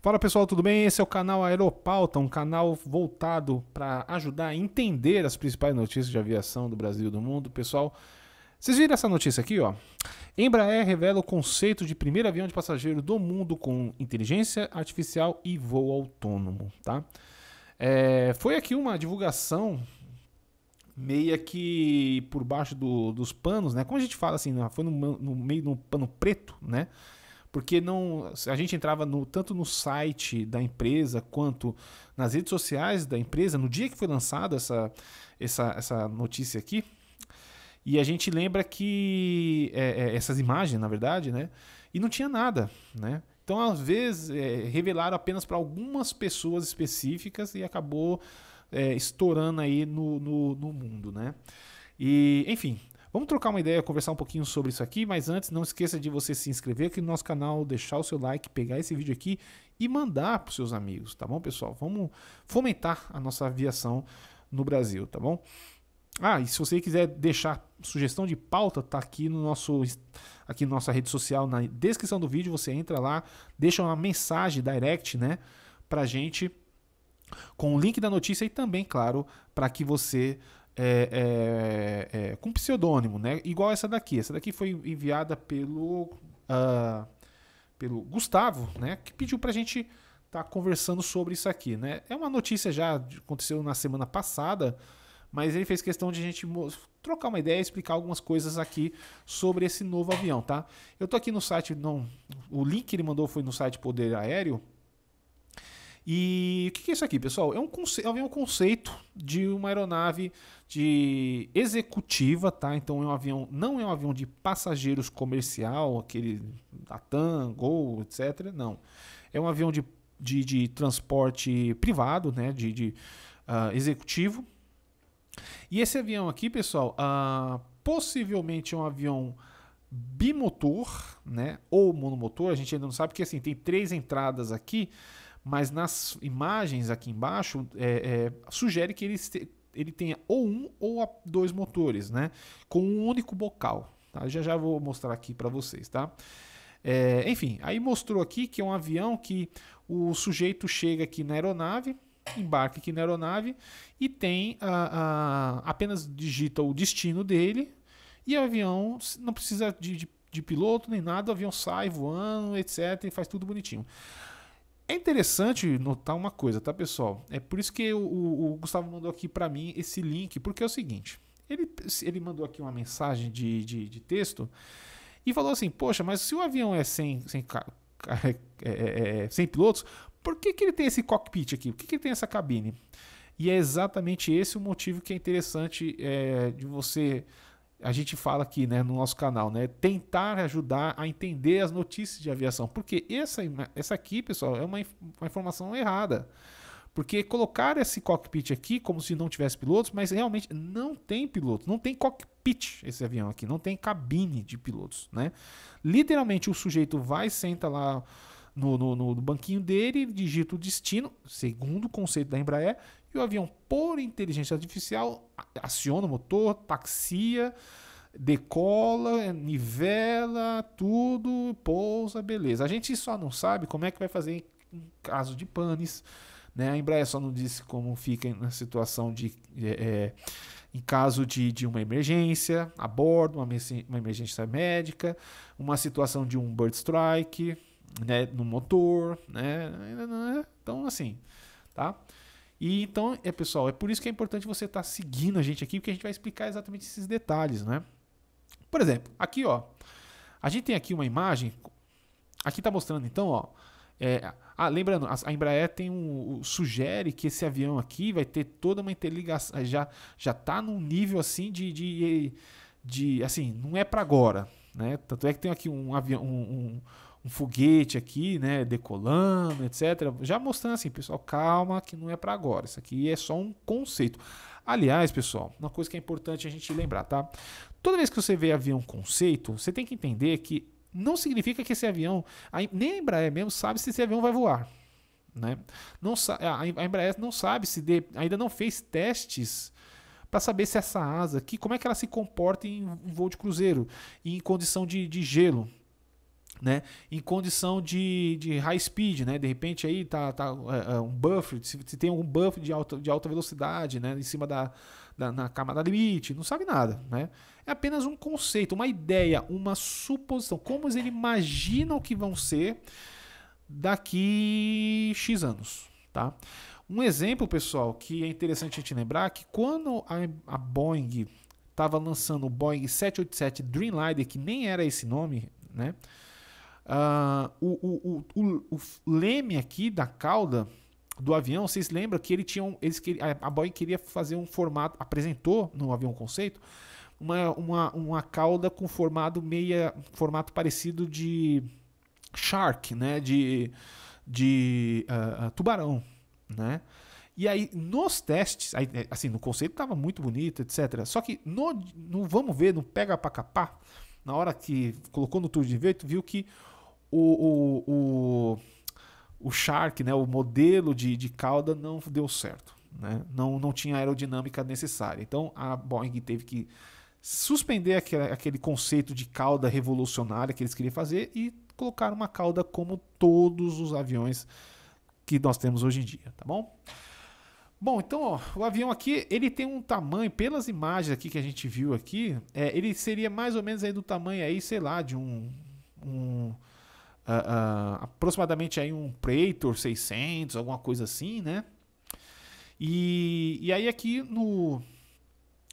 Fala pessoal, tudo bem? Esse é o canal Aeropauta, um canal voltado para ajudar a entender as principais notícias de aviação do Brasil e do mundo. Pessoal, vocês viram essa notícia aqui, ó? Embraer revela o conceito de primeiro avião de passageiro do mundo com inteligência artificial e voo autônomo, tá? É, foi aqui uma divulgação meia que por baixo do, dos panos, né? Como a gente fala assim, né? foi no, no meio de um pano preto, né? porque não a gente entrava no, tanto no site da empresa quanto nas redes sociais da empresa no dia que foi lançada essa, essa, essa notícia aqui. E a gente lembra que é, é, essas imagens, na verdade, né? E não tinha nada, né? Então, às vezes, é, revelaram apenas para algumas pessoas específicas e acabou é, estourando aí no, no, no mundo, né? E, enfim, Vamos trocar uma ideia, conversar um pouquinho sobre isso aqui, mas antes não esqueça de você se inscrever aqui no nosso canal, deixar o seu like, pegar esse vídeo aqui e mandar para os seus amigos, tá bom, pessoal? Vamos fomentar a nossa aviação no Brasil, tá bom? Ah, e se você quiser deixar sugestão de pauta, tá aqui no nosso aqui na nossa rede social, na descrição do vídeo, você entra lá, deixa uma mensagem direct, né, pra gente com o link da notícia e também, claro, para que você é, é, é, com pseudônimo, né? Igual essa daqui. Essa daqui foi enviada pelo, uh, pelo Gustavo, né? Que pediu para a gente estar tá conversando sobre isso aqui, né? É uma notícia já aconteceu na semana passada, mas ele fez questão de a gente trocar uma ideia, explicar algumas coisas aqui sobre esse novo avião, tá? Eu tô aqui no site, não, o link que ele mandou foi no site Poder Aéreo. E o que é isso aqui, pessoal? É um, conce... é um conceito de uma aeronave de executiva, tá? Então é um avião, não é um avião de passageiros comercial, aquele da TAM, Gol, etc. Não. É um avião de, de, de transporte privado, né? De, de uh, executivo. E esse avião aqui, pessoal, uh, possivelmente é um avião bimotor, né? Ou monomotor, a gente ainda não sabe, porque assim, tem três entradas aqui mas nas imagens aqui embaixo é, é, sugere que ele, ele tenha ou um ou dois motores, né? Com um único bocal. Tá? Já já vou mostrar aqui para vocês, tá? É, enfim, aí mostrou aqui que é um avião que o sujeito chega aqui na aeronave, embarca aqui na aeronave e tem a, a, apenas digita o destino dele e o avião não precisa de, de, de piloto nem nada, o avião sai voando, etc. e faz tudo bonitinho. É interessante notar uma coisa, tá, pessoal? É por isso que o, o Gustavo mandou aqui para mim esse link, porque é o seguinte: ele, ele mandou aqui uma mensagem de, de, de texto e falou assim: Poxa, mas se o avião é sem, sem, é é, é, é, sem pilotos, por que, que ele tem esse cockpit aqui? Por que, que ele tem essa cabine? E é exatamente esse o motivo que é interessante é, de você a gente fala aqui né, no nosso canal, né? Tentar ajudar a entender as notícias de aviação. Porque essa, essa aqui, pessoal, é uma, uma informação errada. Porque colocar esse cockpit aqui como se não tivesse pilotos, mas realmente não tem piloto, não tem cockpit esse avião aqui, não tem cabine de pilotos, né? Literalmente o sujeito vai, senta lá no, no, no banquinho dele, digita o destino, segundo o conceito da Embraer, e o avião, por inteligência artificial, aciona o motor, taxia, decola, nivela, tudo, pousa, beleza. A gente só não sabe como é que vai fazer em caso de panes. Né? A Embraer só não disse como fica na situação de. É, é em caso de, de uma emergência a bordo, uma, uma emergência médica, uma situação de um bird strike né? no motor. Né? Então, assim, tá? E então, é pessoal, é por isso que é importante você estar tá seguindo a gente aqui, porque a gente vai explicar exatamente esses detalhes, né? Por exemplo, aqui, ó, a gente tem aqui uma imagem, aqui está mostrando, então, ó, é, ah, lembrando, a, a Embraer tem um, sugere que esse avião aqui vai ter toda uma interligação, eh, já já está num nível assim de, de, de assim, não é para agora, né? Tanto é que tem aqui um avião, um, um um foguete aqui, né, decolando, etc. Já mostrando assim, pessoal, calma, que não é para agora. Isso aqui é só um conceito. Aliás, pessoal, uma coisa que é importante a gente lembrar, tá? Toda vez que você vê avião conceito, você tem que entender que não significa que esse avião, nem a Embraer mesmo sabe se esse avião vai voar. Né? Não, a Embraer não sabe se de, ainda não fez testes para saber se essa asa aqui, como é que ela se comporta em voo de cruzeiro, e em condição de, de gelo né, em condição de, de high speed, né, de repente aí tá, tá é, é, um buffer, se, se, tem algum buffer de alta, de alta velocidade, né, em cima da, da na camada limite, não sabe nada, né? É apenas um conceito, uma ideia, uma suposição, como eles imaginam que vão ser daqui x anos, tá? Um exemplo, pessoal, que é interessante a gente lembrar que quando a, a Boeing estava lançando o Boeing 787 Dreamliner, que nem era esse nome, né? Uh, o, o, o, o, leme aqui da cauda do avião, vocês lembram que ele tinha um, eles a Boeing queria fazer um formato, apresentou no avião conceito uma, uma, uma cauda com formato meia, formato parecido de shark, né, de, de uh, tubarão, né? E aí, nos testes, aí, é, assim, no conceito estava muito bonito, etc. Só que no, no vamos ver, no pega para capar, na hora que colocou no tour de vento, viu que o, o, o, o Shark, né, o modelo de, de cauda não deu certo. Né? Não, não tinha aerodinâmica necessária. Então a Boeing teve que suspender aquele, aquele conceito de cauda revolucionária que eles queriam fazer e colocar uma cauda como todos os aviões que nós temos hoje em dia, tá bom? Bom, então ó, o avião aqui ele tem um tamanho, pelas imagens aqui que a gente viu aqui, é, ele seria mais ou menos aí do tamanho aí, sei lá, de um, um uh, uh, aproximadamente aí um Praetor 600, alguma coisa assim, né? E, e aí aqui no...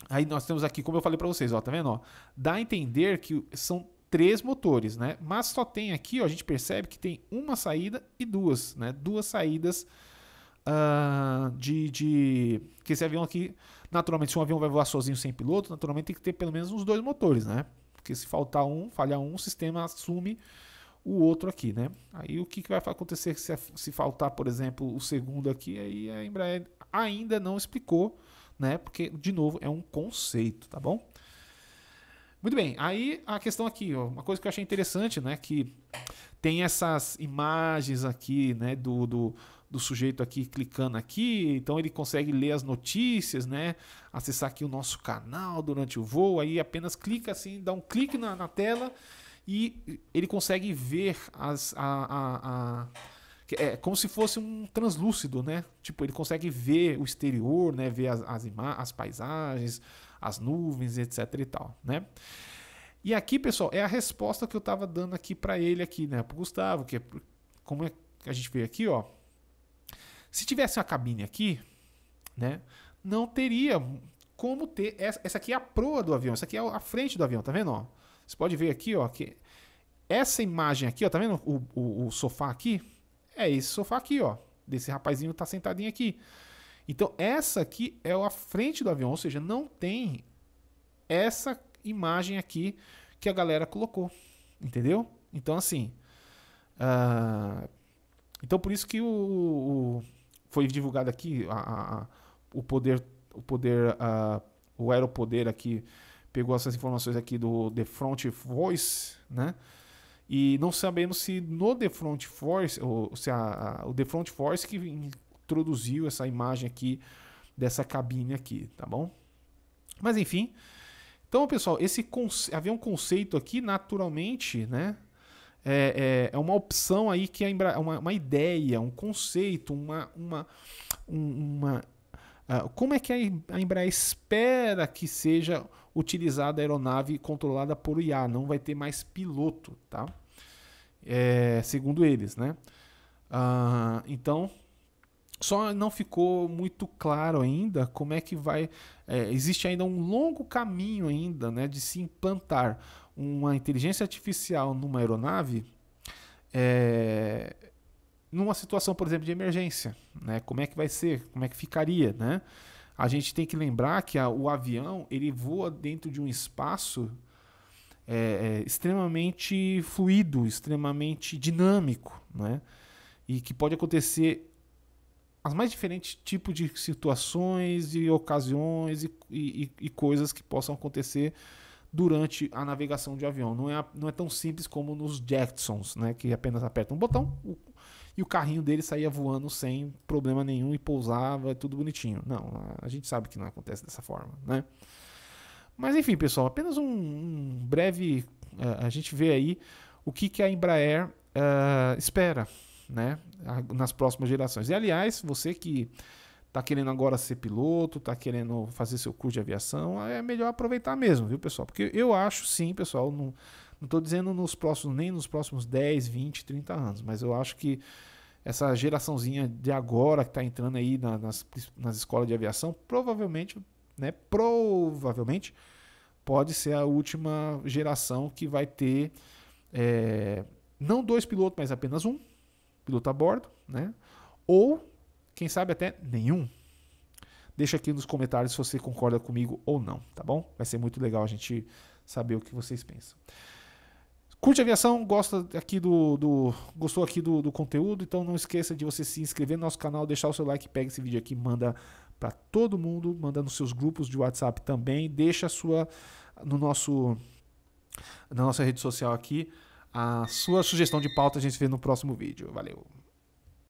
Aí nós temos aqui, como eu falei para vocês, ó, tá vendo? Ó, dá a entender que são três motores, né? Mas só tem aqui, ó, a gente percebe que tem uma saída e duas, né? Duas saídas uh, de, de... que esse avião aqui, naturalmente, se um avião vai voar sozinho sem piloto, naturalmente tem que ter pelo menos uns dois motores, né? Porque se faltar um, falhar um, o sistema assume o outro aqui, né? Aí o que, que vai acontecer se, se faltar, por exemplo, o segundo aqui? Aí a Embraer ainda não explicou, né? Porque, de novo, é um conceito, tá bom? Muito bem, aí a questão aqui, ó, uma coisa que eu achei interessante, né? Que tem essas imagens aqui, né? Do, do, do sujeito aqui clicando aqui, então ele consegue ler as notícias, né? Acessar aqui o nosso canal durante o voo, aí apenas clica assim, dá um clique na, na tela e ele consegue ver as, a, a, a é como se fosse um translúcido, né? Tipo, ele consegue ver o exterior, né? Ver as, as, as paisagens, as nuvens, etc e tal, né? E aqui, pessoal, é a resposta que eu estava dando aqui para ele aqui, né? Pro Gustavo, que é, como é que a gente vê aqui, ó. Se tivesse uma cabine aqui, né? Não teria como ter essa, essa aqui é a proa do avião, essa aqui é a frente do avião, tá vendo, ó? Você pode ver aqui, ó, que essa imagem aqui, ó, tá vendo o, o, o sofá aqui? É esse sofá aqui, ó, desse rapazinho tá sentadinho aqui. Então essa aqui é a frente do avião, ou seja, não tem essa imagem aqui que a galera colocou, entendeu? Então assim, uh, então por isso que o, o foi divulgado aqui a, a, a, o poder, o poder, uh, o aeropoder aqui pegou essas informações aqui do The Front Voice, né? E não sabemos se no The Front Force, ou se a, a, o The Front Force que introduziu essa imagem aqui dessa cabine aqui, tá bom? Mas enfim. Então, pessoal, esse havia um conceito aqui, naturalmente, né? É, é, é uma opção aí que é uma, uma ideia, um conceito, uma, uma, uma, uma uh, como é que a, a Embraer espera que seja utilizada a aeronave controlada por IA, não vai ter mais piloto, tá? É, segundo eles, né? Ah, então, só não ficou muito claro ainda como é que vai. É, existe ainda um longo caminho ainda, né, de se implantar uma inteligência artificial numa aeronave. É, numa situação, por exemplo, de emergência, né? Como é que vai ser? Como é que ficaria, né? a gente tem que lembrar que a, o avião ele voa dentro de um espaço é, é, extremamente fluido, extremamente dinâmico, né? E que pode acontecer as mais diferentes tipos de situações e ocasiões e, e, e coisas que possam acontecer durante a navegação de avião. Não é, não é tão simples como nos Jetsons, né? Que apenas aperta um botão, e o carrinho dele saía voando sem problema nenhum e pousava, tudo bonitinho. Não, a gente sabe que não acontece dessa forma, né? Mas enfim, pessoal, apenas um, um breve. Uh, a gente vê aí o que, que a Embraer uh, espera né, nas próximas gerações. E aliás, você que está querendo agora ser piloto, está querendo fazer seu curso de aviação, é melhor aproveitar mesmo, viu, pessoal? Porque eu acho sim, pessoal, não não estou dizendo nos próximos, nem nos próximos 10, 20, 30 anos, mas eu acho que essa geraçãozinha de agora que está entrando aí na, nas, nas escolas de aviação, provavelmente, né, provavelmente, pode ser a última geração que vai ter é, não dois pilotos, mas apenas um piloto a bordo, né? Ou, quem sabe, até nenhum. Deixa aqui nos comentários se você concorda comigo ou não, tá bom? Vai ser muito legal a gente saber o que vocês pensam. Curte aviação, gosta aqui do, do gostou aqui do, do, conteúdo, então não esqueça de você se inscrever no nosso canal, deixar o seu like, pega esse vídeo aqui, manda para todo mundo, manda nos seus grupos de WhatsApp também, deixa sua no nosso na nossa rede social aqui a sua sugestão de pauta, a gente se vê no próximo vídeo. Valeu.